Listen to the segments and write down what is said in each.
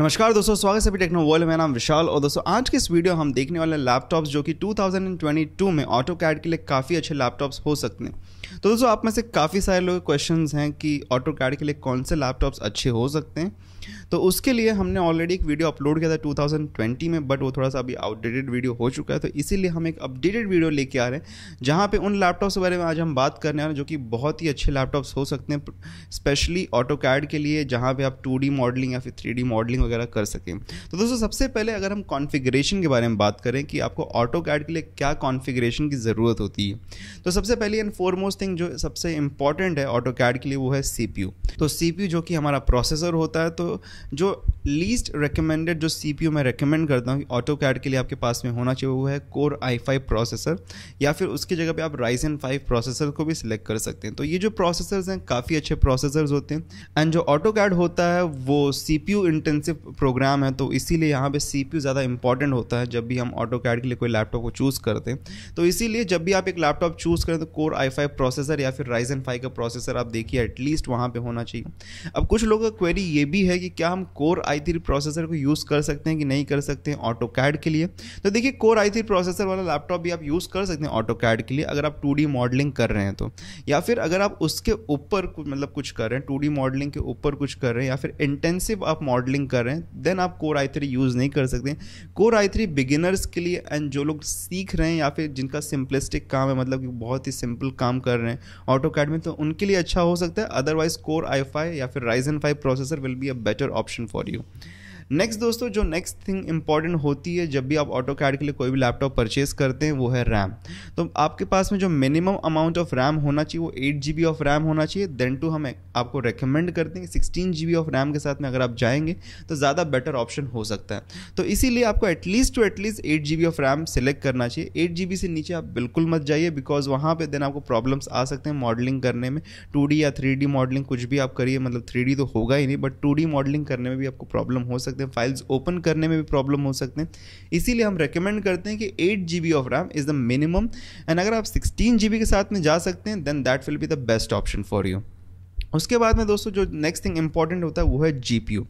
नमस्कार दोस्तों स्वागत है सभी टेक्नो वर्ल्ड मेरा नाम विशाल और दोस्तों आज के इस वीडियो हम देखने वाले लैपटॉप्स जो कि 2022 में ऑटो कैड के लिए काफ़ी अच्छे लैपटॉप्स हो सकते हैं तो दोस्तों आप में से काफ़ी सारे लोग क्वेश्चन हैं कि ऑटो कैड के लिए कौन से लैपटॉप्स अच्छे हो सकते हैं तो उसके लिए हमने ऑलरेडी एक वीडियो अपलोड किया था 2020 में बट वो थोड़ा सा अभी आउटडेटेड वीडियो हो चुका है तो इसीलिए हम एक अपडेटेड वीडियो लेके आ रहे हैं जहाँ पे उन लैपटॉप्स के बारे में आज हम बात करने वाले जो कि बहुत ही अच्छे लैपटॉप्स हो सकते हैं स्पेशली ऑटो कैड के लिए जहाँ पे आप टू मॉडलिंग या फिर थ्री मॉडलिंग वगैरह कर सकें तो दोस्तों सबसे पहले अगर हम कॉन्फिग्रेशन के बारे में बात करें कि आपको ऑटो कैड के लिए क्या कॉन्फिग्रेशन की ज़रूरत होती है तो सबसे पहले एंड फोरमोस्ट मोस्ट थिंग जो सबसे इम्पॉर्टेंट है ऑटो कैड के लिए वो है सी तो सी जो कि हमारा प्रोसेसर होता है तो जो लीस्ट रिकमेंडेड जो सी मैं रिकमेंड करता हूँ ऑटो कैड के लिए आपके पास में होना चाहिए वो है कोर आई प्रोसेसर या फिर उसकी जगह पर आप राइजन फाइव प्रोसेसर को भी सिलेक्ट कर सकते हैं तो ये जो प्रोसेसर हैं काफ़ी अच्छे प्रोसेसर होते हैं एंड जो ऑटो कैड होता है वो सी इंटेंसिव प्रोग्राम है तो इसीलिए यहाँ पे सी ज़्यादा इंपॉर्टेंट होता है जब भी हम ऑटो कैड के लिए कोई लैपटॉप को चूज़ करते हैं तो इसीलिए जब भी आप एक लैपटॉप चूज़ करें तो कोर आई फाइव प्रोसेसर या फिर राइजन फाइव का प्रोसेसर आप देखिए एटलीस्ट वहाँ पर होना चाहिए अब कुछ लोगों का क्वेरी ये भी है कि क्या हम कोर आई थ्री प्रोसेसर को यूज़ कर सकते हैं कि नहीं कर सकते हैं ऑटो कैड के लिए तो देखिए कोर आई थ्री प्रोसेसर वाला लैपटॉप भी आप यूज़ कर सकते हैं ऑटो कैड के लिए अगर आप टू डी मॉडलिंग कर रहे हैं तो या फिर अगर आप उसके ऊपर मतलब कुछ कर रहे हैं टू डी मॉडलिंग के ऊपर कुछ कर रहे हैं या फिर इंटेंसिव आप मॉडलिंग कर रहे हैं देन आप कोर आई थ्री यूज़ नहीं कर सकते कोर आई थ्री बिगिनर्स के लिए एंड जो लोग सीख रहे हैं या फिर जिनका सिंपलिस्टिक काम है मतलब कि बहुत ही सिंपल काम कर कर रहे हैं ऑटो कैड में तो उनके लिए अच्छा हो सकता है अदरवाइज कोर आई फाइव या फिर Ryzen five processor will be a better option for you next दोस्तों जो नेक्स्ट थिंग इंपॉर्टेंट होती है जब भी आप ऑटो कैड के लिए कोई भी लैपटॉप परचेज करते हैं वो है रैम तो आपके पास में जो मिनिमम अमाउंट ऑफ रैम होना चाहिए वो एट जी ऑफ रैम होना चाहिए देन टू हम आपको रिकमेंड करते हैं सिक्सटीन जी ऑफ रैम के साथ में अगर आप जाएंगे तो ज़्यादा बेटर ऑप्शन हो सकता है तो इसीलिए आपको at least to at least eight G of RAM select करना चाहिए एट जी से नीचे आप बिल्कुल मत जाइए बिकॉज वहाँ पर देन आपको प्रॉब्लम्स आ सकते हैं मॉडलिंग करने में टू या थ्री मॉडलिंग कुछ भी आप करिए मतलब थ्री तो होगा ही नहीं बट टू मॉडलिंग करने में भी आपको प्रॉब्लम हो सकती सकते हैं फाइल्स ओपन करने में भी प्रॉब्लम हो सकते हैं इसीलिए हम रिकमेंड करते हैं कि eight G of RAM is the minimum and अगर आप सिक्सटीन जी के साथ में जा सकते हैं then that will be the best option for you उसके बाद में दोस्तों जो नेक्स्ट थिंग इंपॉर्टेंट होता है वो है जीपीयू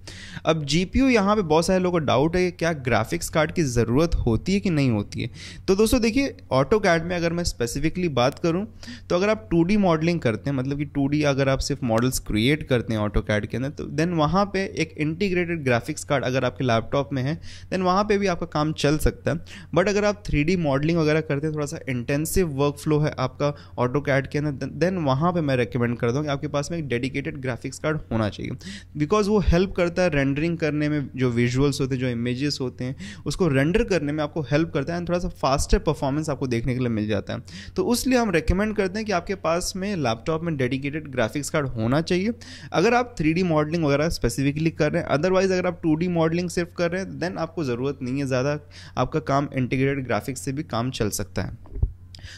अब जीपीयू पी यू यहाँ पर बहुत सारे लोगों को डाउट है कि क्या ग्राफिक्स कार्ड की ज़रूरत होती है कि नहीं होती है तो दोस्तों देखिए ऑटो कैड में अगर मैं स्पेसिफिकली बात करूँ तो अगर आप टू मॉडलिंग करते हैं मतलब कि टू अगर आप सिर्फ मॉडल्स क्रिएट करते हैं ऑटो कैड के अंदर तो देन वहाँ पर एक इंटीग्रेटेड ग्राफिक्स कार्ड अगर आपके लैपटॉप में है देन वहाँ पर भी आपका काम चल सकता है बट अगर आप थ्री मॉडलिंग वगैरह करते हैं थोड़ा सा इंटेंसिव वर्क फ्लो है आपका ऑटो कैड के अंदर देन वहाँ पर मैं रिकमेंड करता हूँ कि आपके पास में एक डेडिकेटेड ग्राफिक्स कार्ड होना चाहिए बिकॉज वो हेल्प करता है रेंडरिंग करने में जो विजुअल्स होते हैं जो इमेजेस होते हैं उसको रेंडर करने में आपको हेल्प करता है एंड थोड़ा सा फास्टर परफॉर्मेंस आपको देखने के लिए मिल जाता है तो लिए हम रिकमेंड करते हैं कि आपके पास में लैपटॉप में डेडिकेटेड ग्राफिक्स कार्ड होना चाहिए अगर आप थ्री मॉडलिंग वगैरह स्पेसिफिकली कर रहे हैं अदरवाइज अगर आप टू मॉडलिंग सिर्फ कर रहे हैं देन आपको ज़रूरत नहीं है ज़्यादा आपका काम इंटीग्रेटेड ग्राफिक्स से भी काम चल सकता है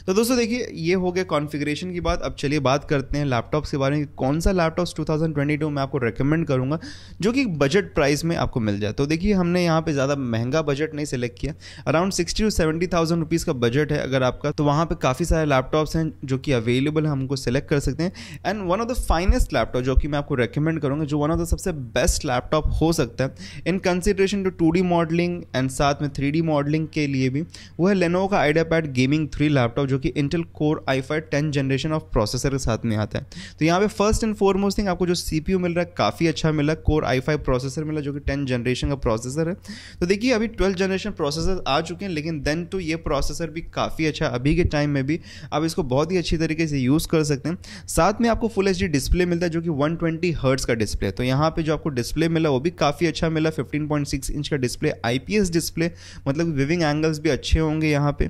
तो दोस्तों देखिए ये हो गया कॉन्फ़िगरेशन की बात अब चलिए बात करते हैं लैपटॉप्स के बारे में कौन सा लैपटॉप्स 2022 में आपको रेकमेंड करूँगा जो कि बजट प्राइस में आपको मिल जाए तो देखिए हमने यहाँ पे ज़्यादा महंगा बजट नहीं सिलेक्ट किया around sixty to seventy thousand rupees का बजट है अगर आपका तो वहाँ पर काफ़ी सारे लैपटॉप्स हैं जो कि अवेलेबल हमको सेलेक्ट कर सकते हैं and one of the finest laptop जो कि मैं आपको रेकमेंड करूँगा जो वन ऑफ द सबसे बेस्ट लैपटॉप हो सकता है in consideration to to modelling and साथ में थ्री मॉडलिंग के लिए भी वो है लेनोवो का IdeaPad gaming three laptop laptop जो कि Intel core I five ten generation of processor के साथ में आता है तो यहाँ पे फर्स्ट एंड फोरमोस्ट थिंग आपको जो सी मिल रहा है काफ़ी अच्छा मिला कोर आई फाइव प्रोसेसर मिला जो कि टेन जनरेशन का प्रोसेसर है तो देखिए अभी ट्वेल्थ जनरेशन प्रोसेसर आ चुके हैं लेकिन देन तो ये प्रोसेसर भी काफ़ी अच्छा अभी के टाइम में भी आप इसको बहुत ही अच्छी तरीके से यूज़ कर सकते हैं साथ में आपको फुल एच डिस्प्ले मिलता है जो कि वन ट्वेंटी का डिस्प्ले तो यहाँ पर जो आपको डिस्प्ले मिला वो भी काफ़ी अच्छा मिला फिफ्टीन पॉइंट सिक्स इंच का डिस्प्ले आई डिस्प्ले मतलब विविंग एंगल्स भी अच्छे होंगे यहाँ पे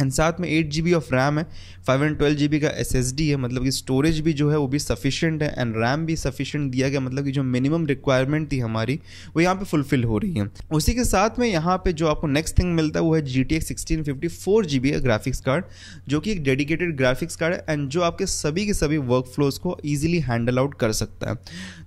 एंड साथ में एट जी ऑफ रैम है फाइव एंड ट्वेल्व जी का एस एस डी है मतलब कि स्टोरेज भी जो है वो भी सफिशेंट है एंड रैम भी सफिशेंट दिया गया मतलब कि जो मिनिमम रिक्वायरमेंट थी हमारी वो यहाँ पे फुलफिल हो रही है उसी के साथ में यहाँ पे जो आपको नेक्स्ट थिंग मिलता है वो है G T X sixteen fifty four G B का ग्राफिक्स कार्ड जो कि एक डेडिकेटेड ग्राफिक्स कार्ड है एंड जो आपके सभी के सभी वर्क फ्लोज को ईजिली हैंडल आउट कर सकता है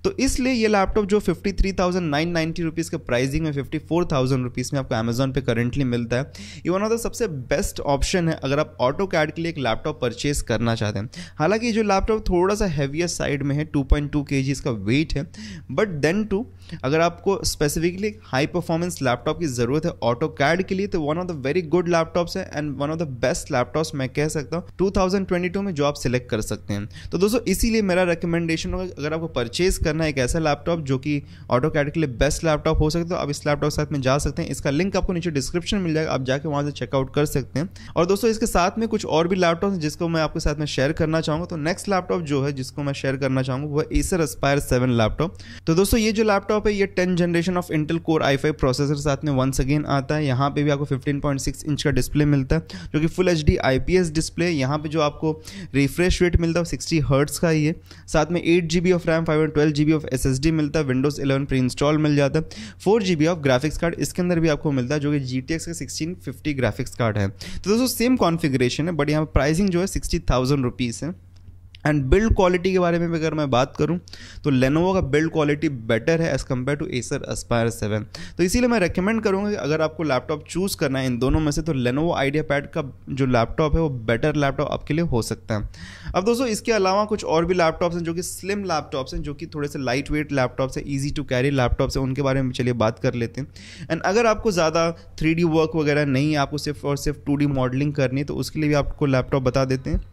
तो इसलिए ये लैपटॉप जो fifty three thousand nine ninety rupees के प्राइसिंग में फिफ्टी फोर थाउजेंड रुपीज़ में आपको अमेजोन पे करेंटली मिलता है ये वन ऑफ द सबसे बेस्ट ऑप्शन है अगर आप ऑटो कैड के लिए एक लैपटॉप परचेज करना चाहते हैं हालांकि जो लैपटॉप थोड़ा सा हैवियर साइड में है टू पॉइंट टू के जी इसका वेट है बट देन टू अगर आपको स्पेसिफिकली हाई परफॉर्मेंस लैपटॉप की ज़रूरत है ऑटो कैड के लिए तो one of the very good laptops है and one of the best laptops मैं कह सकता हूँ टू में जो आप सिलेक्ट कर सकते हैं तो दोस्तों इसीलिए मेरा रिकमेंडेशन होगा अगर आपको परचेज करना है एक ऐसा लैपटॉप जो कि ऑटो कैड के लिए बेस्ट लैपटॉप हो सकता है तो आप इस लैपटॉप के साथ में जा सकते हैं इसका लिंक आपको नीचे डिस्क्रिप्शन मिल जाएगा आप जाके वहाँ से चेकआउट कर सकते हैं और दोस्तों इसके साथ में कुछ और भी लैपटॉप जिसको मैं आपके साथ में शेयर करना चाहूंगा तो नेक्स्ट लैपटॉप जो है जिसको मैं शेयर करना चाहूंगा वो एसर एस्पायर सेवन लैपटॉप तो दोस्तों ये जो लैपटॉप है ये ten generation of Intel core I five processor साथ में वंस अगेन आता है यहाँ पे भी आपको फिफ्टीन पॉइंट सिक्स इंच का डिस्प्ले मिलता है जो कि full H D I P S display यहाँ पे जो आपको रिफ्रेश रेट मिलता है सिक्सटी हर्ट्स का ये साथ में eight G B of RAM five and twelve G B of S S D मिलता है विंडोज़ इलेवन प्री इंस्टॉल मिल जाता है four G B of graphics card इसके अंदर भी आपको मिलता है जो कि जी टी एक्स का सिक्सटीन फिफ्टी ग्राफिक्स कार्ड है तो दोस्तों सेम कॉन्फ़िगरेशन है बट यहाँ प्राइसिंग जो है सिक्सटी थाउजेंड रुपीज़ है एंड बिल्ड क्वालिटी के बारे में भी अगर मैं बात करूं तो लेनोवो का बिल्ड क्वालिटी बेटर है as compare to Acer Aspire seven तो इसीलिए मैं रेकमेंड करूँगा कि अगर आपको लैपटॉप चूज़ करना है इन दोनों में से तो लेनोवो आइडिया पैड का जो लैपटॉप है वो बेटर लैपटॉप आपके लिए हो सकता है अब दोस्तों इसके अलावा कुछ और भी लैपटॉप्स हैं जो कि स्लिम लैपटॉप्स हैं जो कि थोड़े से लाइट वेट लैपटॉप्स हैं ईजी टू कैरी लैपटॉप्स हैं उनके बारे में चलिए बात कर लेते हैं एंड अगर आपको ज़्यादा थ्री वर्क वगैरह नहीं है आपको सिर्फ और सिर्फ टू मॉडलिंग करनी है तो उसके लिए भी आपको लैपटॉप बता देते हैं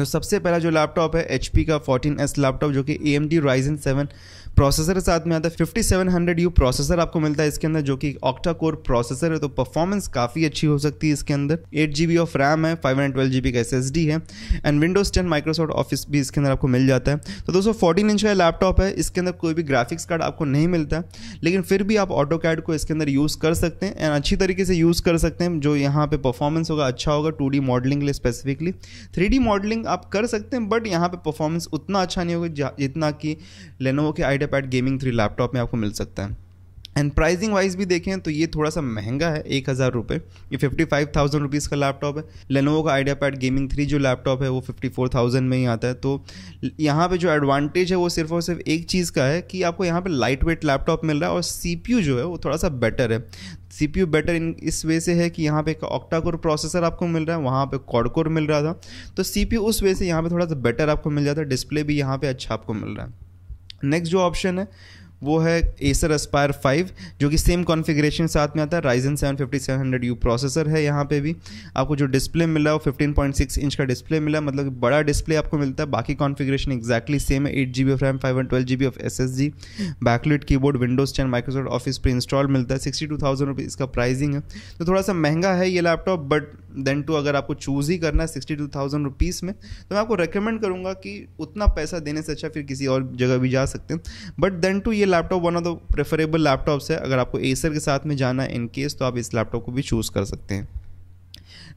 तो सबसे पहला जो लैपटॉप है एच का फोर्टीन एस लैपटॉप जो कि A M D Ryzen seven processor के साथ में आता है fifty seven hundred U processor आपको मिलता है इसके अंदर जो कि ऑक्टा कोर प्रोसेसर है तो परफॉर्मेंस काफ़ी अच्छी हो सकती है इसके अंदर eight G B of RAM है five hundred twelve G B का एस एस डी है and Windows ten Microsoft Office भी इसके अंदर आपको मिल जाता है तो दोस्तों फोर्टीन इंच का लैपटॉप है इसके अंदर कोई भी ग्राफिक्स कार्ड आपको नहीं मिलता लेकिन फिर भी आप ऑटो कैड को इसके अंदर यूज़ कर सकते हैं एंड अच्छी तरीके से यूज़ कर सकते हैं जो यहाँ पे परफॉर्मेंस होगा अच्छा होगा टू डी मॉडलिंग के लिए स्पेसिफिकली थ्री डी मॉडलिंग आप कर सकते हैं बट यहाँ पे परफॉर्मेंस उतना अच्छा नहीं होगा जितना कि लेनोवो के आई IdeaPad gaming three laptop में आपको मिल सकता है एंड प्राइजिंग वाइज भी देखें तो ये थोड़ा सा महंगा है एक हज़ार रुपये ये फिफ्टी फाइव थाउजेंड रुपीज़ का लैपटॉप है लेनोवो का आइडिया पैड गेमिंग थ्री जो लैपटॉप है वो फिफ्टी फोर थाउजेंड में ही आता है तो यहाँ पे जो एडवांटेज है वो सिर्फ और सिर्फ एक चीज़ का है कि आपको यहाँ पे लाइट वेट लैपटॉप मिल रहा है और सी पी यू जो है वो थोड़ा सा बेटर है C P U better in इस वे से है कि यहाँ पे एक ऑक्टाकोर प्रोसेसर आपको मिल रहा है वहाँ पे कॉडकोर मिल रहा था तो सी पी यू उस वे से यहाँ पे थोड़ा सा बेटर आपको मिल जाता है डिस्प्ले भी यहाँ पे अच्छा आपको मिल रहा है नेक्स्ट जो ऑप्शन है वो है एसर एस्पायर फाइव जो कि सेम कॉन्फ़िगरेशन साथ में आता है Ryzen seven fifty seven hundred U processor है यहाँ पे भी आपको जो डिस्प्ले मिला वो फिफ्टीन पॉइंट सिक्स इंच का डिस्प्ले मिला मतलब बड़ा डिस्प्ले आपको मिलता है बाकी कॉन्फ़िगरेशन एक्जैक्टली सेम है eight G B of RAM five and twelve G B of S S G backlit keyboard Windows ten Microsoft Office पर इंस्टॉल मिलता है सिक्सटी टू थाउजेंड रुपीज़ इसका प्राइजिंग है तो थोड़ा सा महंगा है ये लैपटॉप बट देन टू अगर आपको चूज़ ही करना है सिक्सटी टू थाउजेंड रुपीज़ में तो मैं आपको रेकमेंड करूँगा कि उतना पैसा देने से अच्छा फिर किसी और जगह भी जा सकते हैं बट देन टू ये laptop one of the preferable laptops है अगर आपको एसर के साथ में जाना है इन केस तो आप इस लैपटॉप को भी चूज़ कर सकते हैं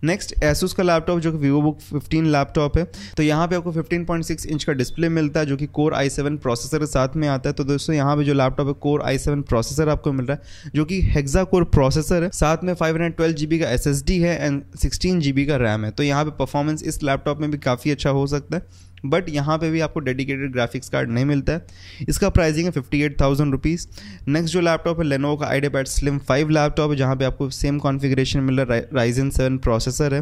नेक्स्ट एसूस का लैपटॉप जो कि वीवो बुक फिफ्टीन लैपटॉप है तो यहाँ पे आपको फिफ्टीन पॉइंट सिक्स इंच का डिस्प्ले मिलता है जो कि कोर आई सेवन प्रोसेसर के साथ में आता है तो दोस्तों यहाँ पे जो लैपटॉप है कोर आई सेवन प्रोसेसर आपको मिल रहा है जो कि हेक्सा कोर प्रोसेसर है साथ में फाइव हंड्रेड ट्वेल्व जीबी का एस एस डी है एंड सिक्सटीन जीबी का रैम है तो यहाँ पे परफॉर्मेंस इस लैपटॉप में भी काफ़ी अच्छा हो सकता है बट यहाँ पे भी आपको डेडिकेटेड ग्राफिक्स कार्ड नहीं मिलता है इसका प्राइसिंग है fifty eight thousand rupees next जो लैपटॉप है लेनोवो का IdeaPad slim five laptop है जहाँ पे आपको सेम कॉन्फिग्रेशन मिल रहा है राइजन सेवन प्रोसेसर है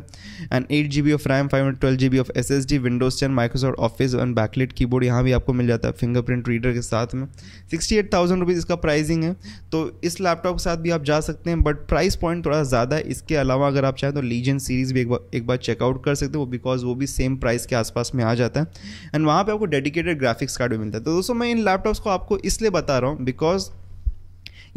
and eight G B of RAM five hundred twelve G B of S S D Windows ten Microsoft Office and backlit keyboard यहाँ भी आपको मिल जाता है फिंगरप्रिंट रीडर के साथ में सिक्सटी एट थाउजेंड रुपीज़ इसका प्राइसिंग है तो इस लैपटॉप के साथ भी आप जा सकते हैं बट प्राइस पॉइंट थोड़ा ज़्यादा है इसके अलावा अगर आप चाहें तो लीजन सीरीज़ भी एक बार एक बार चेकआउट कर सकते हो बिकॉज वो भी सेम प्राइस के आसपास में आ जाता है एंड वहाँ पर आपको डेडिकेटेड ग्राफिक्स कार्ड भी मिलता है तो दोस्तों मैं इन लैपटॉप्स को आपको इसलिए बता रहा हूँ बिकॉज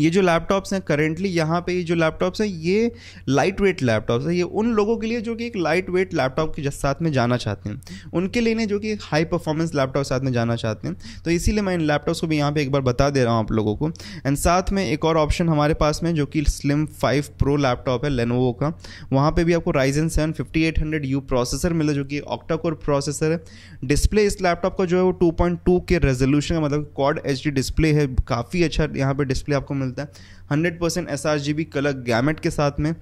ये जो लैपटॉप्स हैं करेंटली यहाँ पे ये जो लैपटॉप्स हैं ये लाइट वेट लैपटॉप्स हैं ये उन लोगों के लिए जो कि एक लाइट वेट लैपटॉप के साथ में जाना चाहते हैं उनके लिए जो कि एक हाई परफॉर्मेंस लैपटॉप साथ में जाना चाहते हैं तो इसीलिए मैं इन लैपटॉप्स को भी यहाँ पर एक बार बता दे रहा हूँ आप लोगों को एंड साथ में एक और ऑप्शन हमारे पास में जो कि स्लिम फाइव प्रो लैपटॉप है लेनोवो का वहाँ पर भी आपको Ryzen seven fifty eight hundred U processor मिला जो कि ऑक्टाकोर प्रोसेसर है डिस्प्ले इस लैपटॉप का जो है वो two point two K resolution मतलब कॉड एच डी डिस्प्ले है काफ़ी अच्छा यहाँ पर डिस्प्ले आपको मिलता है hundred percent S R G B colour gamut के साथ में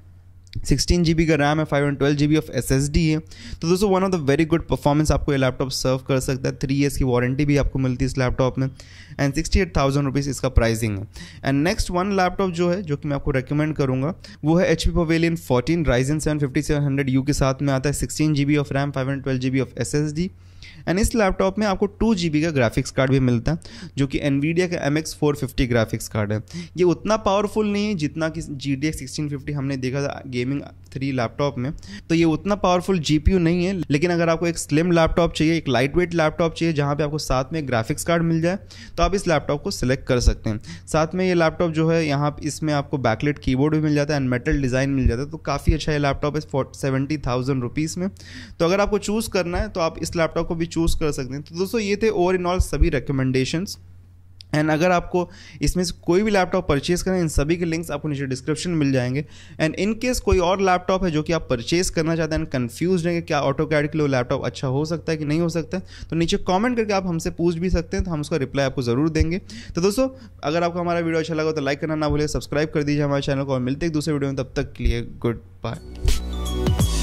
सिक्सटीन जी बी का रैम है five and twelve G B of S S D है तो दोस्तों one of the very good performance आपको ये लैपटॉप सर्व कर सकता है थ्री ईयर्स की वारंटी भी आपको मिलती है इस लैपटॉप में and sixty eight thousand rupees इसका प्राइसिंग है एंड नेक्स्ट वन लैपटॉप जो है जो कि मैं आपको रिकमेंड करूँगा वो है H P Pavilion fourteen Ryzen seven fifty seven hundred U के साथ में आता है sixteen G B of RAM five and twelve G B of S S D and इस लैपटॉप में आपको टू जी का ग्राफिक्स कार्ड भी मिलता है जो कि एनवीडिया का एम एक्स ग्राफिक्स कार्ड है ये उतना पावरफुल नहीं है जितना कि जी डी हमने देखा था गेमिंग थ्री लैपटॉप में तो ये उतना पावरफुल जी नहीं है लेकिन अगर आपको एक स्लिम लैपटॉप चाहिए एक लाइट वेट लैपटॉप चाहिए जहाँ पर आपको साथ में ग्राफिक्स कार्ड मिल जाए तो आप इस लैपटॉप को सिलेक्ट कर सकते हैं साथ में ये लैपटॉप जो है यहाँ इसमें आपको बैकलेट कीबोर्ड भी मिल जाता है एंड मेटल डिज़ाइन मिल जाता है तो काफ़ी अच्छा ये लैपटॉप है सेवेंटी थाउजेंड रुपीज़ में तो अगर आपको चूज़ करना है तो आप इस लैपटॉप को भी चूज़ कर सकते हैं तो दोस्तों ये थे ओवर इन ऑल सभी रिकमेंडेशन एंड अगर आपको इसमें से कोई भी लैपटॉप परचेज़ करें इन सभी के लिंक्स आपको नीचे डिस्क्रिप्शन मिल जाएंगे एंड इन केस कोई और लैपटॉप है जो कि आप परचेज़ करना चाहते हैं कन्फ्यूज हैं कि क्या ऑटो कैड के लिए लैपटॉप अच्छा हो सकता है कि नहीं हो सकता है तो नीचे कमेंट करके आप हमसे पूछ भी सकते हैं तो हम उसका रिप्लाई आपको ज़रूर देंगे तो दोस्तों अगर आपको हमारा वीडियो अच्छा लगा तो लाइक करना ना भूलें सब्सक्राइब कर दीजिए हमारे चैनल को और मिलते हैं दूसरे वीडियो में तब तक के लिए गुड बाय